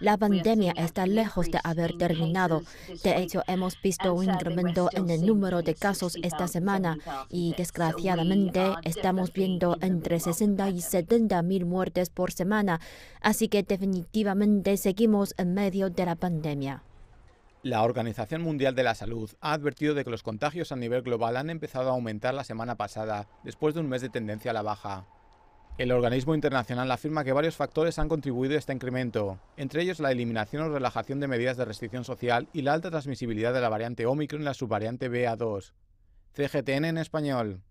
La pandemia está lejos de haber terminado. De hecho, hemos visto un incremento en el número de casos esta semana y, desgraciadamente, estamos viendo entre 60 y 70 mil muertes por semana. Así que definitivamente seguimos en medio de la pandemia. La Organización Mundial de la Salud ha advertido de que los contagios a nivel global han empezado a aumentar la semana pasada, después de un mes de tendencia a la baja. El organismo internacional afirma que varios factores han contribuido a este incremento, entre ellos la eliminación o relajación de medidas de restricción social y la alta transmisibilidad de la variante Omicron y la subvariante BA2. CGTN en español.